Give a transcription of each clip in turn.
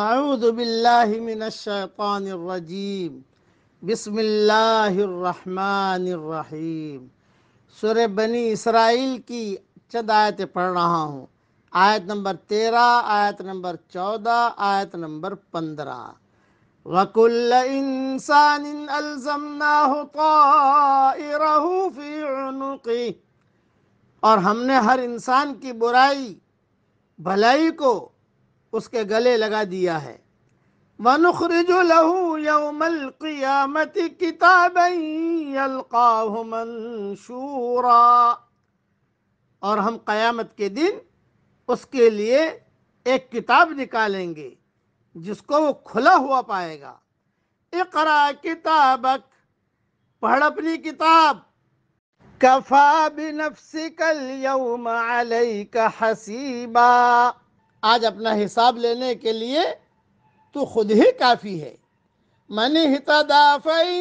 أعوذ بالله من الشيطان الرجيم بسم الله الرحمन الرحیم सुर बनी इसराइल की चंद आयतें पढ़ रहा हूँ आयत नंबर तेरह आयत नंबर चौदह आयत नंबर पंद्रह वकुल्ल इंसान अल्जमनाहुकी और हमने हर इंसान की बुराई भलाई को उसके गले लगा दिया है वनुखरिज लहू यौमल क़ियामत मंशूरा और हम क़यामत के दिन उसके लिए एक किताब निकालेंगे जिसको वो खुला हुआ पाएगा इकरा किताबक पढ़ अपनी किताब कफा बिनफ्सिकल यौम अलैका हसीबा आज अपना हिसाब लेने के लिए तो खुद ही काफ़ी है मन हितदाफी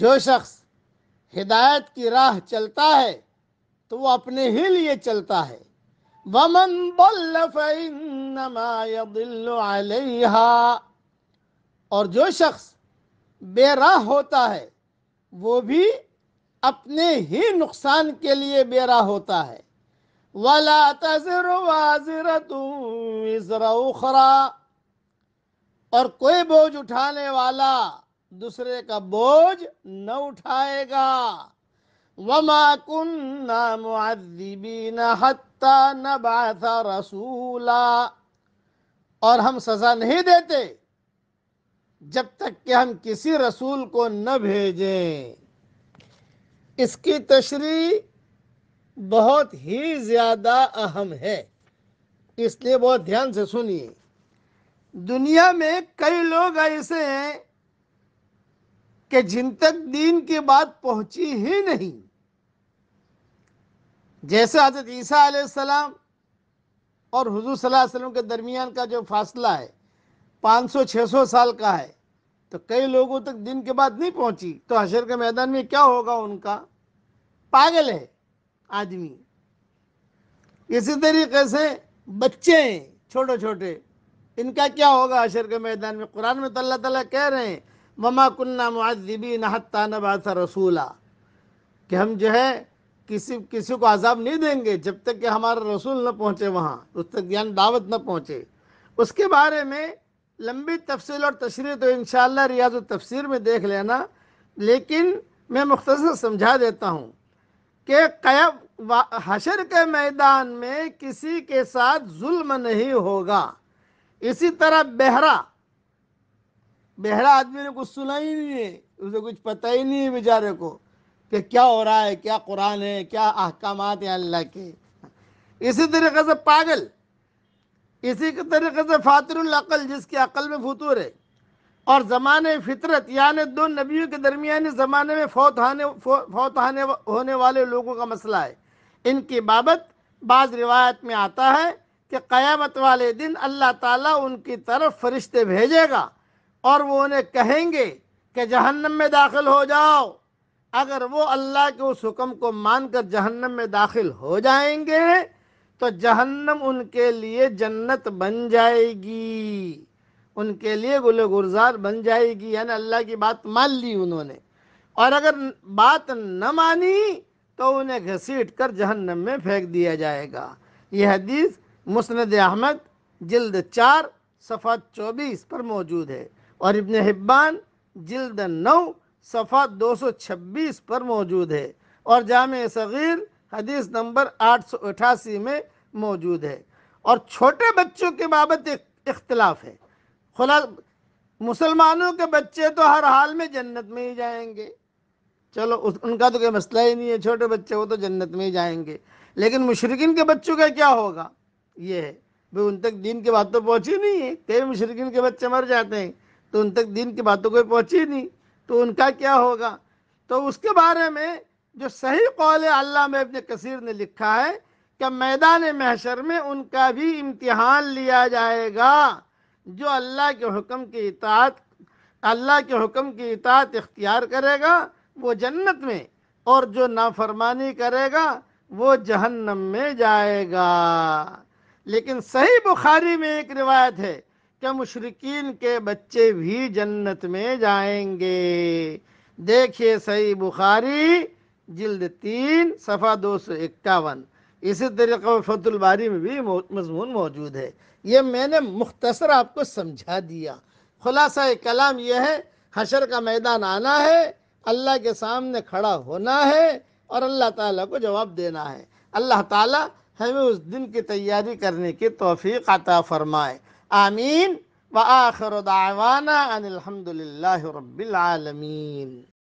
जो शख्स हिदायत की राह चलता है तो वो अपने ही लिए चलता है वमन बल्लफा और जो शख्स बेराह होता है वो भी अपने ही नुकसान के लिए बेरा होता है वाला तजर वाजरत और कोई बोझ उठाने वाला दूसरे का बोझ न उठाएगा वमा कुन्ना मुअद्दिबीन हत्ता नबाथा रसूला और हम सजा नहीं देते जब तक कि हम किसी रसूल को न भेजें इसकी तशरी बहुत ही ज़्यादा अहम है इसलिए बहुत ध्यान से सुनिए दुनिया में कई लोग ऐसे हैं कि जिन तक दीन की बात पहुंची ही नहीं जैसे हजरत ईसा आसमाम और हजू सलम के दरमियान का जो फासला है 500-600 साल का है तो कई लोगों तक दिन के बाद नहीं पहुंची तो हशर के मैदान में क्या होगा उनका पागल है आदमी इसी तरीके से बच्चे हैं छोटे छोटे इनका क्या होगा अशर के मैदान में कुरान में तो अल्लाह तला कह रहे हैं ममा कुन्ना मुआजिबी नहत्ता नबासा रसूला कि हम जो है किसी किसी को आज़ाब नहीं देंगे जब तक कि हमारा रसूल न पहुँचे वहाँ उस तक ज्ञान दावत न पहुँचे उसके बारे में लंबी तफसील और तशरी तो इन रियाज तफसर में देख लेना लेकिन मैं मुख्तर समझा देता हूँ कि कैब हशर के मैदान में किसी के साथ जुल्म नहीं होगा इसी तरह बहरा बहरा आदमी ने कुछ सुना ही नहीं है उसे कुछ पता ही नहीं है बेचारे को कि क्या हो रहा है क्या कुरान है क्या अहकाम है अल्लाह के इसी तरीके से पागल इसी तरीके से फातरुल अकल जिसकी अकल में फतूर है और ज़मान फितरत यानि दो नबियों के दरमियान ज़माने में फौत आने फौत आने होने वाले लोगों का मसला है इनकी बाबत बाज़ रिवायत में आता है कि क़यामत वाले दिन अल्लाह ताला उनकी तरफ फरिश्ते भेजेगा और वो उन्हें कहेंगे कि जहन्नम में दाखिल हो जाओ अगर वो अल्लाह के उस हुक्म को मानकर जहन्नम में दाखिल हो जाएंगे तो जहन्नम उनके लिए जन्नत बन जाएगी उनके लिए गुल गुलजार बन जाएगी यानी अल्लाह की बात मान ली उन्होंने और अगर बात न मानी तो उन्हें घसीट कर जहन्नम में फेंक दिया जाएगा यह हदीस मुस्ंद अहमद जल्द चार सफ़ा चौबीस पर मौजूद है और इबन हिब्बान जल्द नौ सफ़ा दो सौ छब्बीस पर मौजूद है और जाम सग़ीर हदीस नंबर आठ सौ अठासी में मौजूद है और छोटे बच्चों के बाबत एक इख्तलाफ है खुला मुसलमानों के बच्चे तो हर हाल में जन्नत में ही जाएंगे चलो उस उनका तो कोई मसला ही नहीं है छोटे बच्चे वो तो जन्नत में ही जाएंगे लेकिन मुशरकिन के बच्चों का क्या होगा ये है भाई उन तक दीन की बात तो पहुँची नहीं है कई मुशरकिन के बच्चे मर जाते हैं तो उन तक दीन की बातों तो कोई पहुँची नहीं तो उनका क्या होगा तो उसके बारे में जो सही कौल अल्लाह में अपने कसीर ने लिखा है कि मैदान महशर में उनका भी इम्तिहान लिया जाएगा जो अल्लाह के हुक्म की इतात अल्लाह के हुक्म की इतात इख्तियार करेगा वो जन्नत में और जो नाफरमानी करेगा वो जहन्नम में जाएगा लेकिन सही बुखारी में एक रिवायत है कि मुशरकिन के बच्चे भी जन्नत में जाएंगे देखिए सही बुखारी जिल्द तीन सफ़ा दो सौ इक्यावन इसी तरीक़े में फतुलबारी में भी मजमून मौजूद है ये मैंने मुख्तसर आपको समझा दिया खुलासा कलाम यह है हशर का मैदान आना है अल्लाह के सामने खड़ा होना है और अल्लाह ताला को जवाब देना है अल्लाह ताला हमें उस दिन की तैयारी करने की तोफ़ी अता फ़रमाए आमीन व आखिर दावाना अनिलहमदिल्ला रबालमीन